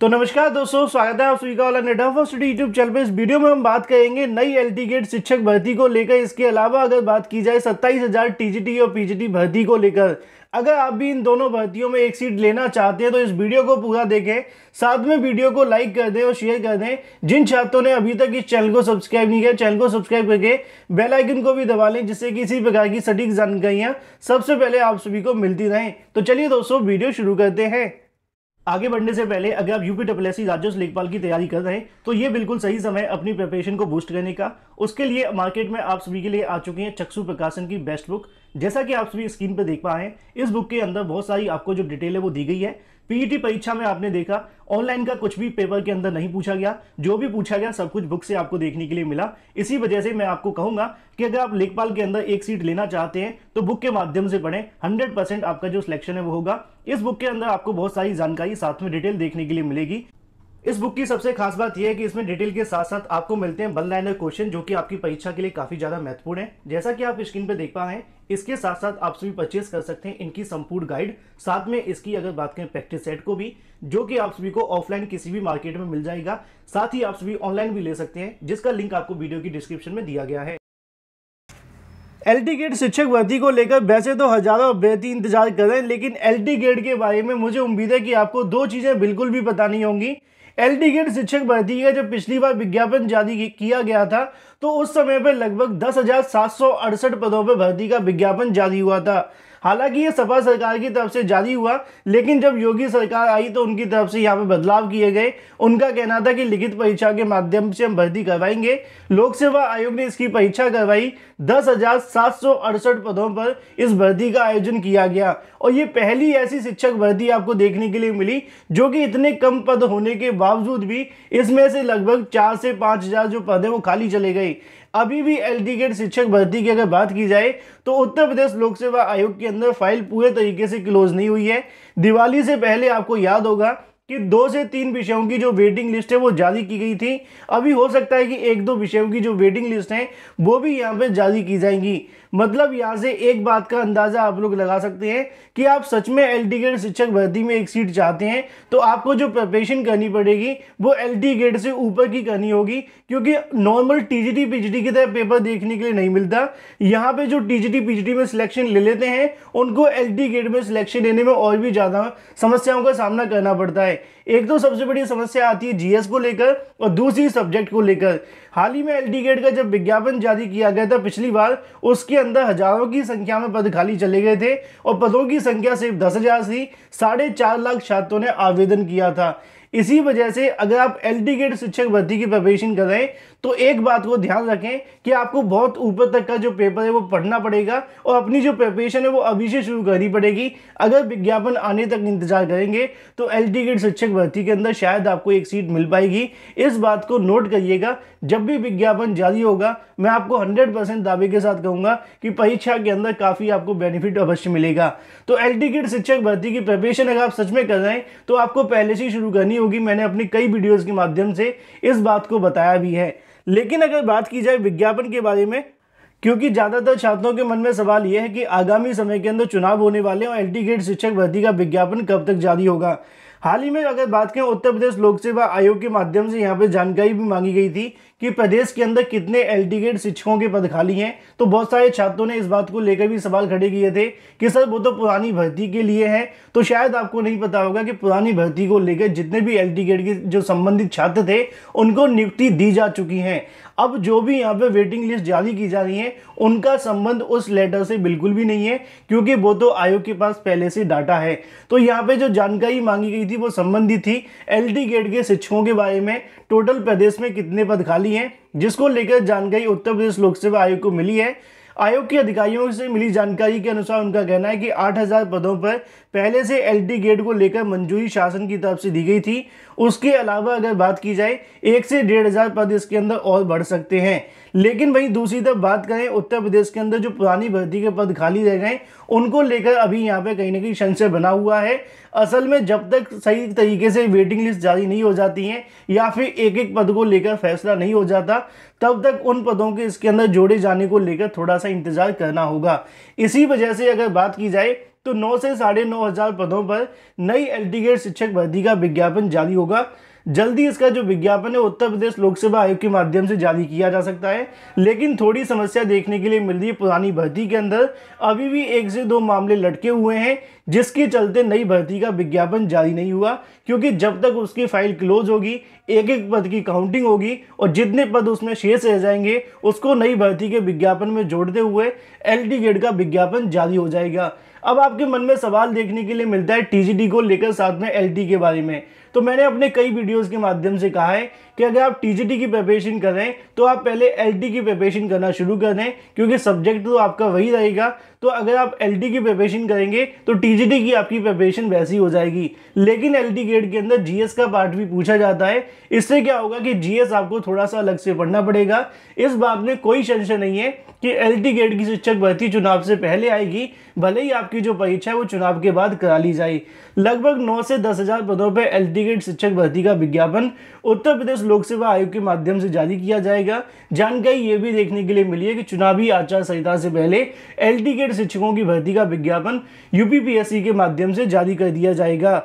तो नमस्कार दोस्तों स्वागत है आप सभी का all network study YouTube channel पे इस वीडियो में हम बात करेंगे नई एल गेट शिक्षक भर्ती को लेकर इसके अलावा अगर बात की जाए सत्ताईस हज़ार टीजीटी और पीजीटी भर्ती को लेकर अगर आप भी इन दोनों भर्तियों में एक सीट लेना चाहते हैं तो इस वीडियो को पूरा देखें साथ में वीडियो को लाइक कर दें और शेयर कर दें जिन छात्रों ने अभी तक इस चैनल को सब्सक्राइब नहीं किया चैनल को सब्सक्राइब करके बेल आइकन को भी दबा लें जिससे कि इसी प्रकार की सटीक जानकारियाँ सबसे पहले आप सभी को मिलती रहें तो चलिए दोस्तों वीडियो शुरू करते हैं आगे बढ़ने से पहले अगर आप यूपी राज्यों से लेखपाल की तैयारी कर रहे हैं तो ये बिल्कुल सही समय अपनी प्रिपरेशन को बूस्ट करने का उसके लिए मार्केट में आप सभी के लिए आ चुके हैं चक्षु प्रकाशन की बेस्ट बुक जैसा कि आप सभी स्क्रीन पर देख पा रहे हैं इस बुक के अंदर बहुत सारी आपको जो डिटेल है वो दी गई है पीईटी परीक्षा में आपने देखा ऑनलाइन का कुछ भी पेपर के अंदर नहीं पूछा गया जो भी पूछा गया सब कुछ बुक से आपको देखने के लिए मिला इसी वजह से मैं आपको कहूंगा कि अगर आप लेखपाल के अंदर एक सीट लेना चाहते हैं तो बुक के माध्यम से पढ़ें हंड्रेड आपका जो सिलेक्शन है वो होगा इस बुक के अंदर आपको बहुत सारी जानकारी साथ में डिटेल देखने के लिए मिलेगी इस बुक की सबसे खास बात यह है कि इसमें डिटेल के साथ साथ आपको मिलते हैं वन लाइनर क्वेश्चन जो कि आपकी परीक्षा के लिए काफी ज्यादा महत्वपूर्ण है जैसा कि आप स्क्रीन पर देख पा रहे हैं इसके साथ साथ आप सभी परचेस कर सकते हैं इनकी संपूर्ण गाइड साथ में इसकी अगर बात करें प्रैक्टिस सेट को भी जो कि आप सभी को ऑफलाइन किसी भी मार्केट में मिल जाएगा साथ ही आप सभी ऑनलाइन भी ले सकते हैं जिसका लिंक आपको वीडियो की डिस्क्रिप्शन में दिया गया है एल गेट शिक्षक भर्ती को लेकर वैसे तो हजारों अभ्यर्थी इंतजार कर रहे हैं लेकिन एल गेट के बारे में मुझे उम्मीद है कि आपको दो चीज़ें बिल्कुल भी पता नहीं होंगी एल टिकट शिक्षक भर्ती का जब पिछली बार विज्ञापन जारी किया गया था तो उस समय पर लगभग दस पदों पर भर्ती का विज्ञापन जारी हुआ था हालांकि ये सपा सरकार की तरफ से जारी हुआ लेकिन जब योगी सरकार आई तो उनकी तरफ से यहाँ पे बदलाव किए गए उनका कहना था कि लिखित परीक्षा के माध्यम से हम भर्ती करवाएंगे लोक सेवा आयोग ने इसकी परीक्षा करवाई दस पदों पर इस भर्ती का आयोजन किया गया और ये पहली ऐसी शिक्षक भर्ती आपको देखने के लिए मिली जो कि इतने कम पद होने के बावजूद भी इसमें से लगभग चार से पाँच हजार जो पद हैं वो खाली चले गए अभी भी एल गेट शिक्षक भर्ती की अगर बात की जाए तो उत्तर प्रदेश लोक सेवा आयोग के अंदर फाइल पूरे तरीके से क्लोज नहीं हुई है दिवाली से पहले आपको याद होगा कि दो से तीन विषयों की जो वेटिंग लिस्ट है वो जारी की गई थी अभी हो सकता है कि एक दो विषयों की जो वेटिंग लिस्ट है वो भी यहाँ पे जारी की जाएंगी मतलब यहाँ से एक बात का अंदाज़ा आप लोग लगा सकते हैं कि आप सच में एल ग्रेड शिक्षक भर्ती में एक सीट चाहते हैं तो आपको जो प्रिपरेशन करनी पड़ेगी वो एल ग्रेड से ऊपर की करनी होगी क्योंकि नॉर्मल टी जी पीजीटी की तरह पेपर देखने के लिए नहीं मिलता यहाँ पे जो जी पीजीटी में सिलेक्शन ले लेते हैं उनको एल ग्रेड में सिलेक्शन लेने में और भी ज़्यादा समस्याओं का सामना करना पड़ता है एक तो सबसे बड़ी समस्या आती है जीएस को लेकर और दूसरी सब्जेक्ट को लेकर हाल ही में एल का जब विज्ञापन जारी किया गया था पिछली बार उसके अंदर हजारों की संख्या में पद खाली चले गए थे और पदों की संख्या सिर्फ दस हजार थी साढ़े चार लाख छात्रों ने आवेदन किया था इसी वजह से अगर आप एल गेट शिक्षक भर्ती की प्रिपरेशन कर रहे हैं तो एक बात को ध्यान रखें कि आपको बहुत ऊपर तक का जो पेपर है वो पढ़ना पड़ेगा और अपनी जो प्रिपरेशन है वो अभी से शुरू करनी पड़ेगी अगर विज्ञापन आने तक इंतजार करेंगे तो एल गेट शिक्षक भर्ती के अंदर शायद आपको एक सीट मिल पाएगी इस बात को नोट करिएगा जब भी विज्ञापन जारी होगा मैं आपको हंड्रेड परसेंट दावे के साथ कहूँगा कि परीक्षा के अंदर काफ़ी आपको बेनिफिट अवश्य मिलेगा तो एल शिक्षक भर्ती की प्रिपरेशन अगर आप सच में कर रहे हैं तो आपको पहले से ही शुरू करनी नहीं होगी मैंने अपनी कई वीडियोज़ के माध्यम से इस बात को बताया भी है लेकिन अगर बात की जाए विज्ञापन के बारे में क्योंकि ज़्यादातर छात्रों के मन में सवाल यह है कि आगामी समय के अंदर चुनाव होने वाले और एल ग्रेड शिक्षक भर्ती का विज्ञापन कब तक जारी होगा हाल ही में अगर बात करें उत्तर प्रदेश लोक सेवा आयोग के माध्यम से यहाँ पर जानकारी भी मांगी गई थी कि प्रदेश के अंदर कितने एल्टीगेट शिक्षकों के पद खाली हैं तो बहुत सारे छात्रों ने इस बात को लेकर भी सवाल खड़े किए थे कि सर वो तो पुरानी भर्ती के लिए है तो शायद आपको नहीं पता होगा कि पुरानी भर्ती को लेकर जितने भी एल्टीगेट के जो संबंधित छात्र थे उनको नियुक्ति दी जा चुकी है अब जो भी यहाँ पे वेटिंग लिस्ट जारी की जा रही है उनका संबंध उस लेटर से बिल्कुल भी नहीं है क्योंकि वो तो आयोग के पास पहले से डाटा है तो यहाँ पे जो जानकारी मांगी गई थी वो संबंधित थी एलटी गेट के शिक्षकों के बारे में टोटल प्रदेश में कितने पद खाली बनी है जिसको लेकर जानकारी उत्तर प्रदेश लोक सेवा आयोग को मिली है आयोग के अधिकारियों से मिली जानकारी के अनुसार उनका कहना है कि 8000 पदों पर पहले से टी गेट को लेकर मंजूरी शासन की तरफ से दी गई थी उसके अलावा अगर बात की जाए एक से डेढ़ हज़ार पद इसके अंदर और बढ़ सकते हैं लेकिन वहीं दूसरी तरफ बात करें उत्तर प्रदेश के अंदर जो पुरानी भर्ती के पद खाली रह गए उनको लेकर अभी यहाँ पे कहीं ना कहीं संशय बना हुआ है असल में जब तक सही तरीके से वेटिंग लिस्ट जारी नहीं हो जाती है या फिर एक एक पद को लेकर फैसला नहीं हो जाता तब तक उन पदों के इसके अंदर जोड़े जाने को लेकर थोड़ा सा इंतजार करना होगा इसी वजह से अगर बात की जाए तो नौ से साढ़े नौ हज़ार पदों पर नई एल शिक्षक भर्ती का विज्ञापन जारी होगा जल्दी इसका जो विज्ञापन है उत्तर प्रदेश लोक सेवा आयोग के माध्यम से जारी किया जा सकता है लेकिन थोड़ी समस्या देखने के लिए मिल रही है पुरानी भर्ती के अंदर अभी भी एक से दो मामले लटके हुए हैं जिसके चलते नई भर्ती का विज्ञापन जारी नहीं हुआ क्योंकि जब तक उसकी फाइल क्लोज होगी एक एक पद की काउंटिंग होगी और जितने पद उसमें शेष रह जाएंगे उसको नई भर्ती के विज्ञापन में जोड़ते हुए एल गेड का विज्ञापन जारी हो जाएगा अब आपके मन में सवाल देखने के लिए मिलता है टी को लेकर साथ में एल के बारे में तो मैंने अपने कई वीडियोस के माध्यम से कहा है कि अगर आप टी की प्रिपरेशन करें तो आप पहले एल की प्रिपरेशन करना शुरू कर दें क्योंकि सब्जेक्ट तो आपका वही रहेगा तो अगर आप एल की प्रिपरेशन करेंगे तो टी की आपकी प्रिपरेशन वैसी हो जाएगी लेकिन एल ग्रेड के अंदर जीएस का पार्ट भी पूछा जाता है इससे क्या होगा कि जीएस आपको थोड़ा सा अलग से पढ़ना पड़ेगा इस बात में कोई संशय नहीं है कि एल ग्रेड की शिक्षक भर्ती चुनाव से पहले आएगी भले ही आपकी जो परीक्षा है वो चुनाव के बाद करा ली जाए लगभग नौ से दस हजार पदों पर एल ग्रेड शिक्षक भर्ती का विज्ञापन उत्तर प्रदेश लोक सेवा आयोग के माध्यम से जारी किया जाएगा जानकारी ये भी देखने के लिए मिली है कि चुनावी आचार संहिता से पहले एल ग्रेड डेढ़ शिक्षकों की भर्ती का विज्ञापन यूपीपीएससी के माध्यम से जारी कर दिया जाएगा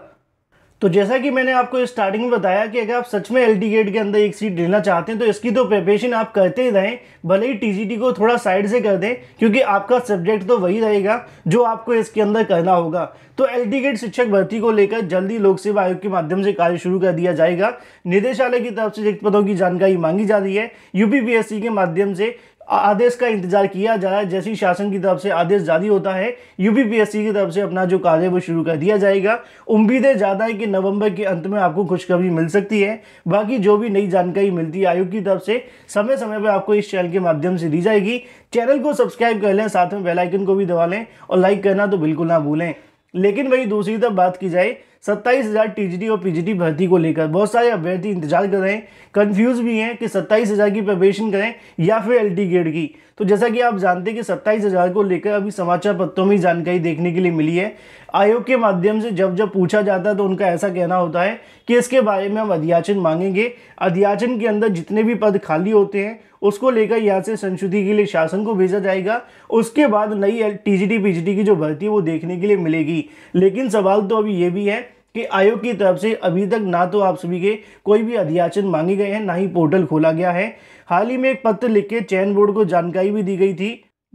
तो जैसा कि मैंने आपको स्टार्टिंग में बताया कि अगर आप सच में एल गेट के अंदर एक सीट लेना चाहते हैं तो इसकी तो प्रिपरेशन आप करते ही रहें भले ही टीजीटी को थोड़ा साइड से कर दें क्योंकि आपका सब्जेक्ट तो वही रहेगा जो आपको इसके अंदर करना होगा तो एल गेट शिक्षक भर्ती को लेकर जल्दी लोक सेवा आयोग के माध्यम से कार्य शुरू कर दिया जाएगा निदेशालय की तरफ से रिक्त पदों की जानकारी मांगी जा रही है यूपीपीएससी के माध्यम से आदेश का इंतजार किया जा रहा है जैसे ही शासन की तरफ से आदेश जारी होता है यूपीपीएससी की तरफ से अपना जो कार्य वो शुरू कर दिया जाएगा उम्मीदें ज़्यादा है कि नवंबर के अंत में आपको खुशखबरी मिल सकती है बाकी जो भी नई जानकारी मिलती है आयोग की तरफ से समय समय पर आपको इस चैनल के माध्यम से दी जाएगी चैनल को सब्सक्राइब कर लें साथ में बेलाइकन को भी दबा लें और लाइक करना तो बिल्कुल ना भूलें लेकिन वही दूसरी तरफ बात की जाए सत्ताईस हज़ार टी और पीजीटी भर्ती को लेकर बहुत सारे अभ्यर्थी इंतजार कर रहे हैं कंफ्यूज भी हैं कि सत्ताईस हज़ार की प्रवेशन करें या फिर एलटी ग्रेड की तो जैसा कि आप जानते हैं कि सत्ताईस हज़ार को लेकर अभी समाचार पत्रों में जानकारी देखने के लिए मिली है आयोग के माध्यम से जब जब पूछा जाता है तो उनका ऐसा कहना होता है कि इसके बारे में हम अध्याचन मांगेंगे अध्याचन के अंदर जितने भी पद खाली होते हैं उसको लेकर यहाँ से संशोधि के लिए शासन को भेजा जाएगा उसके बाद नई T G T P G T की जो भर्ती है वो देखने के लिए मिलेगी लेकिन सवाल तो अभी ये भी है कि आयोग की तरफ से अभी तक ना तो आप सभी के कोई भी अध्याचन मांगे गए हैं ना ही पोर्टल खोला गया है हाल ही में एक पत्र लिख के चयन बोर्ड को जानकारी भी दी गई थी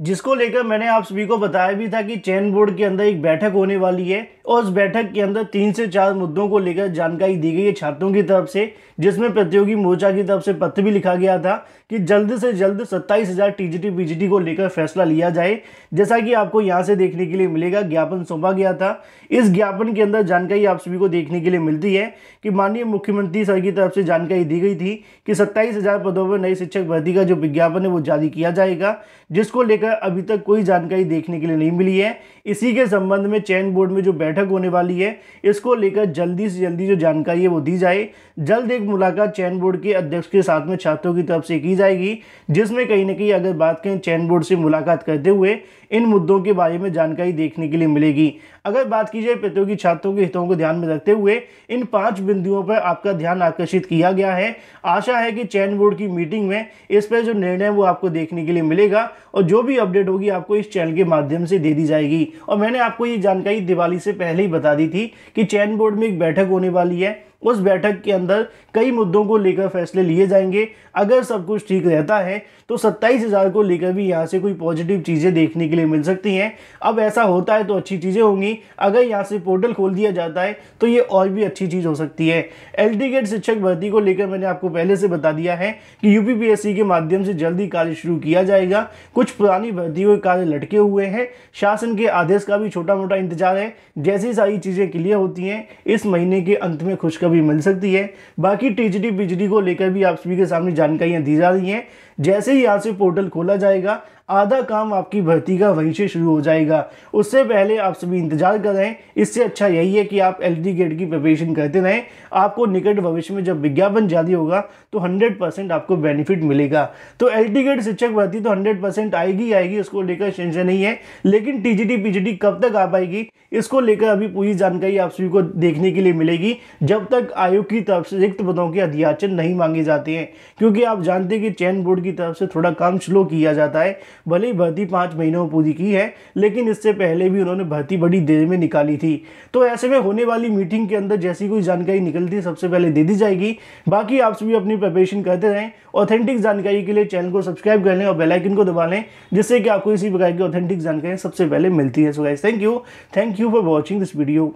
जिसको लेकर मैंने आप सभी को बताया भी था कि चयन बोर्ड के अंदर एक बैठक होने वाली है और उस बैठक के अंदर तीन से चार मुद्दों को लेकर जानकारी दी गई है छात्रों की तरफ से जिसमें प्रतियोगी मोर्चा की तरफ से पत्र भी लिखा गया था कि जल्द से जल्द सत्ताईस हज़ार टीजीटी पीजीटी को लेकर फैसला लिया जाए जैसा कि आपको यहाँ से देखने के लिए मिलेगा ज्ञापन सौंपा गया था इस ज्ञापन के अंदर जानकारी आप सभी को देखने के लिए मिलती है कि माननीय मुख्यमंत्री सर की तरफ से जानकारी दी गई थी कि सत्ताईस पदों पर नई शिक्षक भर्ती का जो विज्ञापन है वो जारी किया जाएगा जिसको लेकर अभी तक कोई जानकारी देखने के लिए नहीं मिली है इसी के संबंध में चैन बोर्ड में जो बैठक होने वाली है इसको लेकर जल्दी से जल्दी जो जानकारी है वो दी जाए जल्द एक मुलाकात चैन बोर्ड के अध्यक्ष के साथ में छात्रों की तरफ से की जाएगी जिसमें कहीं ना कहीं अगर बात करें चैन बोर्ड से मुलाकात करते हुए इन मुद्दों के बारे में जानकारी देखने के लिए मिलेगी अगर बात की जाए प्रतियोगी छात्रों के हितों को ध्यान में रखते हुए इन पांच बिंदुओं पर आपका ध्यान आकर्षित किया गया है आशा है कि चैन बोर्ड की मीटिंग में इस पर जो निर्णय वो आपको देखने के लिए मिलेगा और जो भी अपडेट होगी आपको इस चैनल के माध्यम से दे दी जाएगी और मैंने आपको ये जानकारी दिवाली से पहले ही बता दी थी कि चैन बोर्ड में एक बैठक होने वाली है उस बैठक के अंदर कई मुद्दों को लेकर फैसले लिए जाएंगे अगर सब कुछ ठीक रहता है तो सत्ताईस हज़ार को लेकर भी यहाँ से कोई पॉजिटिव चीज़ें देखने के लिए मिल सकती हैं अब ऐसा होता है तो अच्छी चीज़ें होंगी अगर यहाँ से पोर्टल खोल दिया जाता है तो ये और भी अच्छी चीज़ हो सकती है एल गेट शिक्षक भर्ती को लेकर मैंने आपको पहले से बता दिया है कि यू के माध्यम से जल्दी कार्य शुरू किया जाएगा कुछ पुरानी भर्तियों के कार्य लटके हुए हैं शासन के आदेश का भी छोटा मोटा इंतजार है जैसी सारी चीज़ें क्लियर होती हैं इस महीने के अंत में खुशखबरी भी मिल सकती है बाकी टीजीटी बिजली को लेकर भी आप सभी के सामने जानकारियाँ दी जा रही हैं जैसे ही यहाँ से पोर्टल खोला जाएगा आधा काम आपकी भर्ती का वहीं से शुरू हो जाएगा उससे पहले आप सभी इंतजार कर रहे हैं इससे अच्छा यही है कि आप एल गेट की प्रिपरेशन करते रहें आपको निकट भविष्य में जब विज्ञापन जारी होगा तो हंड्रेड आपको बेनिफिट मिलेगा तो एल गेट शिक्षक भर्ती तो हंड्रेड आएगी आएगी उसको लेकर टेंशन नहीं है लेकिन टी जी कब तक आ पाएगी इसको लेकर अभी पूरी जानकारी आप सभी को देखने के लिए मिलेगी जब तक आयोग की तरफ से रिक्त पदों के अध्याचन नहीं मांगे जाते हैं क्योंकि आप जानते हैं कि चयन बोर्ड की तरफ से थोड़ा काम स्लो किया जाता है भले ही भर्ती पाँच महीनों में पूरी की है लेकिन इससे पहले भी उन्होंने भर्ती बड़ी देर में निकाली थी तो ऐसे में होने वाली मीटिंग के अंदर जैसी कोई जानकारी निकलती है सबसे पहले दे दी जाएगी बाकी आप सभी अपनी प्रिपरेशन करते रहें ऑथेंटिक जानकारी के लिए चैनल को सब्सक्राइब कर लें और बेलाइकन को दबा लें जिससे कि आपको इसी प्रकार की ऑथेंटिक जानकारी सबसे पहले मिलती है so guys thank you thank you for watching this video